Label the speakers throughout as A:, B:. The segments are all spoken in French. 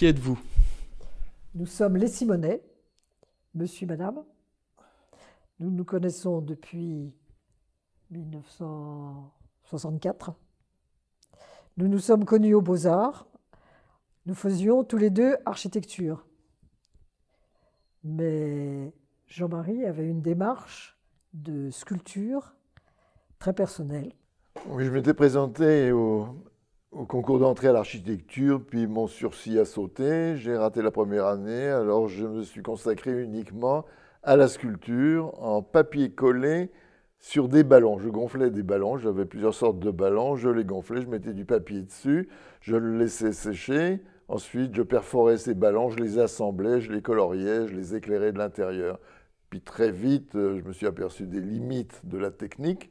A: Qui êtes-vous
B: Nous sommes les simonet monsieur, madame. Nous nous connaissons depuis 1964. Nous nous sommes connus aux Beaux-Arts. Nous faisions tous les deux architecture. Mais Jean-Marie avait une démarche de sculpture très personnelle.
A: Oui, je m'étais présenté au, au concours d'entrée à l'architecture, puis mon sursis a sauté, j'ai raté la première année, alors je me suis consacré uniquement à la sculpture en papier collé sur des ballons. Je gonflais des ballons, j'avais plusieurs sortes de ballons, je les gonflais, je mettais du papier dessus, je le laissais sécher, ensuite je perforais ces ballons, je les assemblais, je les coloriais, je les éclairais de l'intérieur. Puis très vite, euh, je me suis aperçu des limites de la technique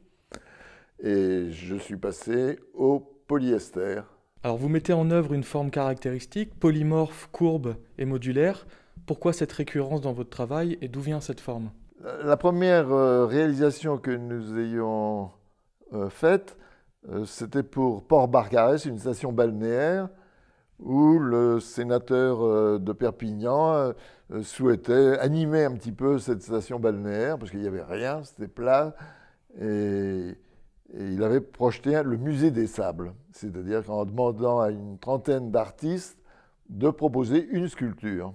A: et je suis passé au polyester. Alors vous mettez en œuvre une forme caractéristique, polymorphe, courbe et modulaire. Pourquoi cette récurrence dans votre travail et d'où vient cette forme La première euh, réalisation que nous ayons euh, faite, euh, c'était pour Port Barcarès, une station balnéaire, où le sénateur de Perpignan souhaitait animer un petit peu cette station balnéaire, parce qu'il n'y avait rien, c'était plat. Et il avait projeté le musée des sables, c'est-à-dire qu'en demandant à une trentaine d'artistes de proposer une sculpture.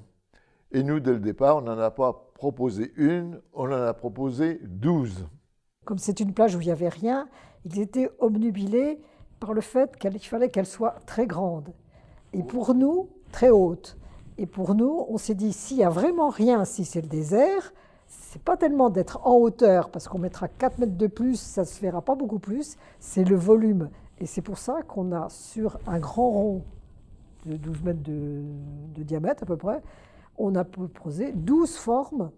A: Et nous, dès le départ, on n'en a pas proposé une, on en a proposé douze.
B: Comme c'est une plage où il n'y avait rien, ils étaient obnubilés par le fait qu'il fallait qu'elle soit très grande. Et pour nous, très haute. Et pour nous, on s'est dit, s'il n'y a vraiment rien, si c'est le désert, c'est pas tellement d'être en hauteur, parce qu'on mettra 4 mètres de plus, ça ne se verra pas beaucoup plus, c'est le volume. Et c'est pour ça qu'on a sur un grand rond de 12 mètres de, de diamètre à peu près, on a proposé 12 formes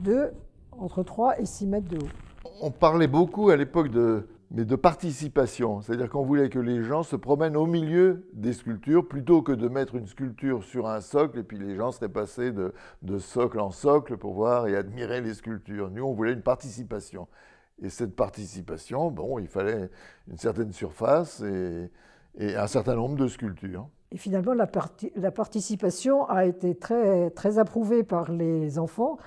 B: de entre 3 et 6 mètres de haut.
A: On parlait beaucoup à l'époque de, mais de participation. C'est-à-dire qu'on voulait que les gens se promènent au milieu des sculptures plutôt que de mettre une sculpture sur un socle et puis les gens seraient passés de, socle en socle pour voir et admirer les sculptures. Nous, on voulait une participation. Et cette participation, bon, il fallait une certaine surface et, un certain nombre de sculptures.
B: Et finalement, la, la participation a été très, très approuvée par les enfants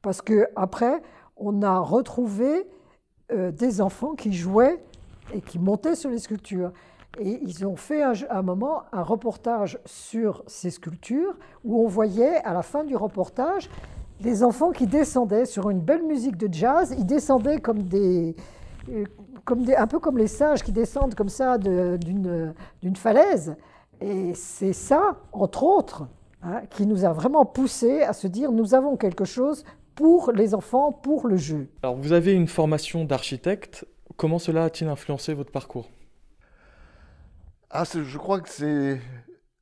B: parce que après, on a retrouvé euh, des enfants qui jouaient et qui montaient sur les sculptures. Et ils ont fait un, moment un reportage sur ces sculptures où on voyait à la fin du reportage des enfants qui descendaient sur une belle musique de jazz. Ils descendaient comme des, euh, comme des, un peu comme les singes qui descendent comme ça d'une falaise. Et c'est ça, entre autres, hein, qui nous a vraiment poussé à se dire nous avons quelque chose pour les enfants,
A: pour le jeu. Alors vous avez une formation d'architecte, comment cela a-t-il influencé votre parcours ah, Je crois que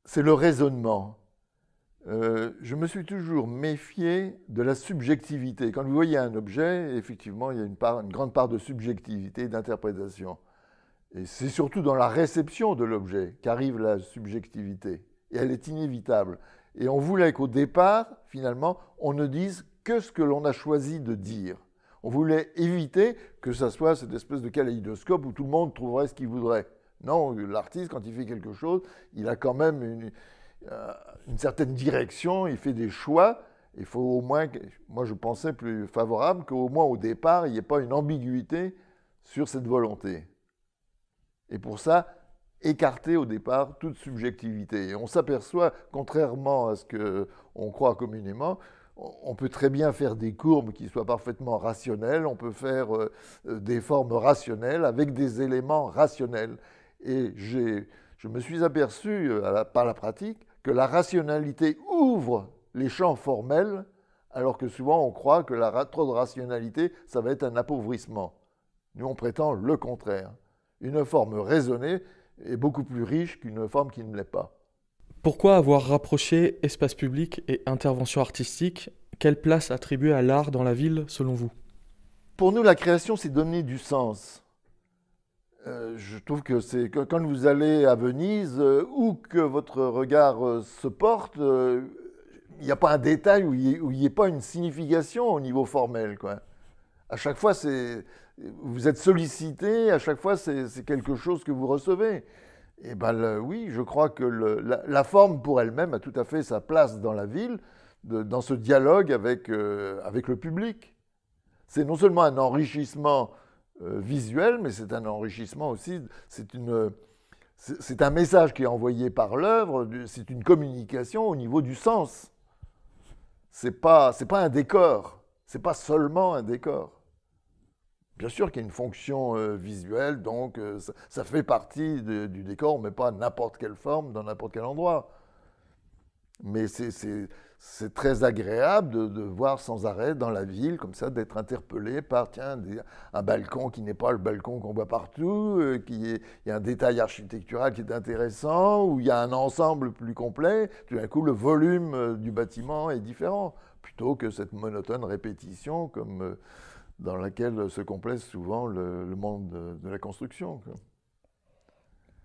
A: c'est le raisonnement. Euh, je me suis toujours méfié de la subjectivité. Quand vous voyez un objet, effectivement, il y a une, part, une grande part de subjectivité, d'interprétation. Et c'est surtout dans la réception de l'objet qu'arrive la subjectivité. Et elle est inévitable. Et on voulait qu'au départ, finalement, on ne dise que ce que l'on a choisi de dire. On voulait éviter que ça soit cette espèce de kaléidoscope où tout le monde trouverait ce qu'il voudrait. Non, l'artiste, quand il fait quelque chose, il a quand même une, euh, certaine direction, il fait des choix. Il faut au moins, moi je pensais plus favorable qu'au moins au départ, il n'y ait pas une ambiguïté sur cette volonté. Et pour ça, écarter au départ toute subjectivité. Et on s'aperçoit, contrairement à ce qu'on croit communément, on peut très bien faire des courbes qui soient parfaitement rationnelles, on peut faire euh, euh, des formes rationnelles avec des éléments rationnels. Et je me suis aperçu, euh, par la pratique, que la rationalité ouvre les champs formels, alors que souvent on croit que la, trop de rationalité, ça va être un appauvrissement. Nous, on prétend le contraire. Une forme raisonnée est beaucoup plus riche qu'une forme qui ne l'est pas. Pourquoi avoir rapproché espace public et intervention artistique Quelle place attribuer à l'art dans la ville selon vous Pour nous, la création, c'est donner du sens. Euh, je trouve que c'est quand vous allez à Venise, euh, ou où que votre regard euh, se porte, il n'y a pas un détail où il n'y ait pas une signification au niveau formel. À chaque fois, vous êtes sollicité, à chaque fois, c'est quelque chose que vous recevez. Eh bien oui, je crois que la, forme pour elle-même a tout à fait sa place dans la ville, dans ce dialogue avec, euh, avec le public. C'est non seulement un enrichissement euh, visuel, mais c'est un enrichissement aussi, c'est C'est un message qui est envoyé par l'œuvre, c'est une communication au niveau du sens. C'est pas, pas un décor, c'est pas seulement un décor. Bien sûr qu'il y a une fonction euh, visuelle, donc euh, ça, fait partie du décor, mais pas n'importe quelle forme, dans n'importe quel endroit. Mais c'est très agréable de, voir sans arrêt dans la ville, comme ça, d'être interpellé par tiens, un balcon qui n'est pas le balcon qu'on voit partout, euh, qui est, il y a un détail architectural qui est intéressant, ou il y a un ensemble plus complet. Tout d'un coup, le volume du bâtiment est différent, plutôt que cette monotone répétition comme dans laquelle se complaise souvent le, monde de, la construction.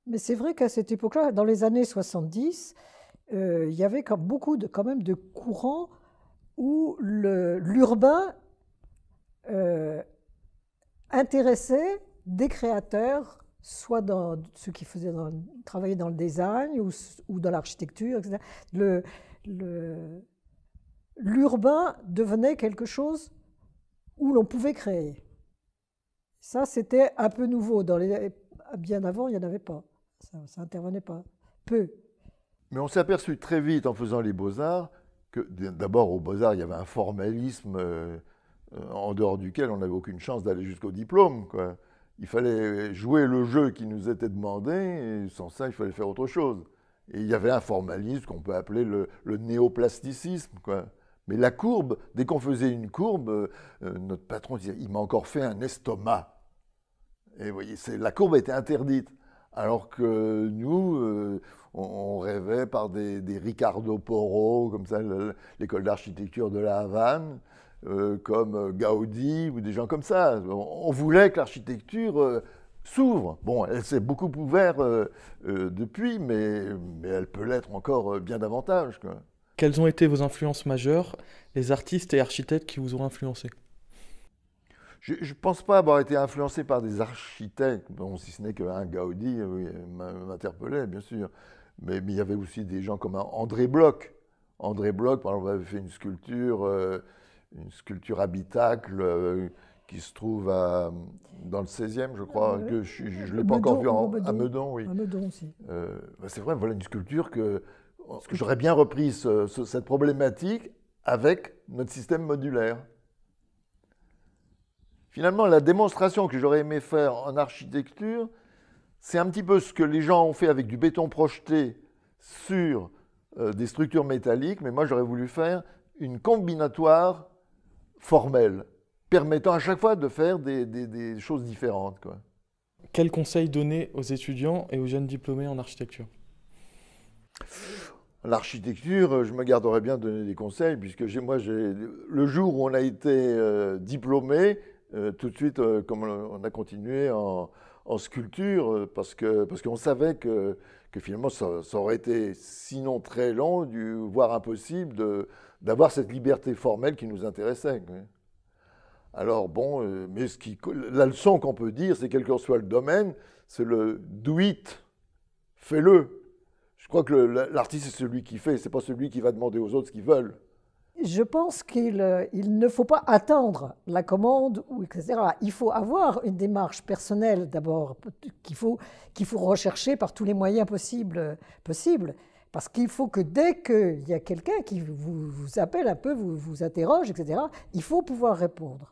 B: Mais c'est vrai qu'à cette époque-là, dans les années 70, euh, il y avait beaucoup de, quand même de courants où l'urbain euh, intéressait des créateurs, soit dans ceux qui faisaient travailler travaillaient dans le design ou, dans l'architecture, etc. L'urbain devenait quelque chose l'on pouvait créer. Ça, c'était un peu nouveau. Dans Bien avant, il n'y en avait pas. Ça, n'intervenait pas. Peu.
A: Mais on s'est aperçu très vite en faisant les beaux-arts que d'abord aux beaux-arts, il y avait un formalisme euh, en dehors duquel on n'avait aucune chance d'aller jusqu'au diplôme. Quoi. Il fallait jouer le jeu qui nous était demandé, et sans ça, il fallait faire autre chose. Et il y avait un formalisme qu'on peut appeler le, le néoplasticisme. Quoi la courbe, dès qu'on faisait une courbe, euh, euh, notre patron disait Il m'a encore fait un estomac. Et vous voyez, la courbe était interdite. Alors que nous, euh, on, rêvait par des, Ricardo Porro, comme ça, l'école d'architecture de la Havane, comme Gaudi ou des gens comme ça. On, voulait que l'architecture s'ouvre. Bon, elle s'est beaucoup ouverte depuis, mais, mais, elle peut l'être encore bien davantage. Quelles ont été vos influences majeures, les artistes et architectes qui vous ont influencé je ne pense pas avoir été influencé par des architectes, bon, si ce n'est qu'un Gaudi euh, m'interpellait, bien sûr. Mais, il y avait aussi des gens comme André Bloch. André Bloch, par exemple, avait fait une sculpture, euh, une sculpture habitacle euh, qui se trouve à, dans le 16e, je crois. Ah que je ne l'ai pas encore vue à Meudon, oui. À Meudon aussi. Bah, c'est vrai, voilà une sculpture que j'aurais bien repris cette problématique avec notre système modulaire. Finalement, la démonstration que j'aurais aimé faire en architecture, c'est un petit peu ce que les gens ont fait avec du béton projeté sur euh, des structures métalliques, mais moi j'aurais voulu faire une combinatoire formelle, permettant à chaque fois de faire des, choses différentes. Quoi. Quel conseil donner aux étudiants et aux jeunes diplômés en architecture L'architecture, euh, je me garderais bien de donner des conseils, puisque moi, j'ai, le jour où on a été euh, diplômé, euh, tout de suite, comme on a continué en, sculpture, parce qu'on savait que, finalement, ça, aurait été, sinon très long, voire impossible, d'avoir cette liberté formelle qui nous intéressait. Alors bon, mais ce qui, la leçon qu'on peut dire, c'est quel que soit le domaine, c'est le do it, fais-le, je crois que l'artiste, c'est celui qui fait, c'est pas celui qui va demander aux autres ce qu'ils veulent.
B: Je pense qu'il euh, il ne faut pas attendre la commande, etc. Il faut avoir une démarche personnelle d'abord, qu'il faut, qu'il faut rechercher par tous les moyens possibles. Parce qu'il faut que dès qu'il y a quelqu'un qui vous, vous, appelle un peu, vous, vous interroge, etc., il faut pouvoir répondre.